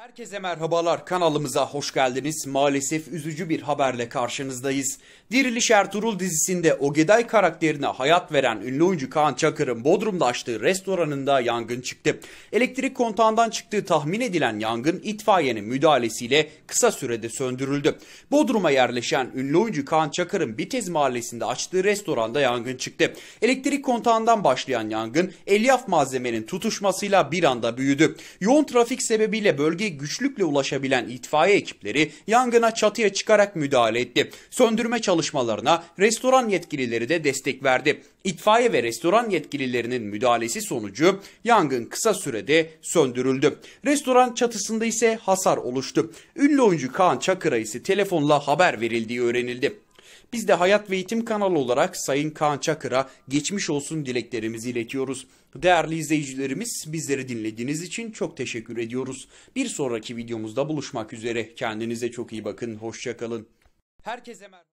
Herkese merhabalar kanalımıza hoş geldiniz. Maalesef üzücü bir haberle karşınızdayız. Diriliş Ertuğrul dizisinde Ogeday karakterine hayat veren ünlü oyuncu Kaan Çakır'ın Bodrum'da açtığı restoranında yangın çıktı. Elektrik kontağından çıktığı tahmin edilen yangın itfaiyenin müdahalesiyle kısa sürede söndürüldü. Bodrum'a yerleşen ünlü oyuncu Kaan Çakır'ın Bitez mahallesinde açtığı restoranda yangın çıktı. Elektrik kontağından başlayan yangın elyaf malzemenin tutuşmasıyla bir anda büyüdü. Yoğun trafik sebebiyle bölge güçlükle ulaşabilen itfaiye ekipleri yangına çatıya çıkarak müdahale etti. Söndürme çalışmalarına restoran yetkilileri de destek verdi. İtfaiye ve restoran yetkililerinin müdahalesi sonucu yangın kısa sürede söndürüldü. Restoran çatısında ise hasar oluştu. Ünlü oyuncu Kaan Çakır'a ise telefonla haber verildiği öğrenildi. Biz de Hayat ve Eğitim kanalı olarak Sayın Kaan Çakır'a geçmiş olsun dileklerimizi iletiyoruz. Değerli izleyicilerimiz bizleri dinlediğiniz için çok teşekkür ediyoruz. Bir sonraki videomuzda buluşmak üzere. Kendinize çok iyi bakın. Hoşçakalın. Herkese merhaba.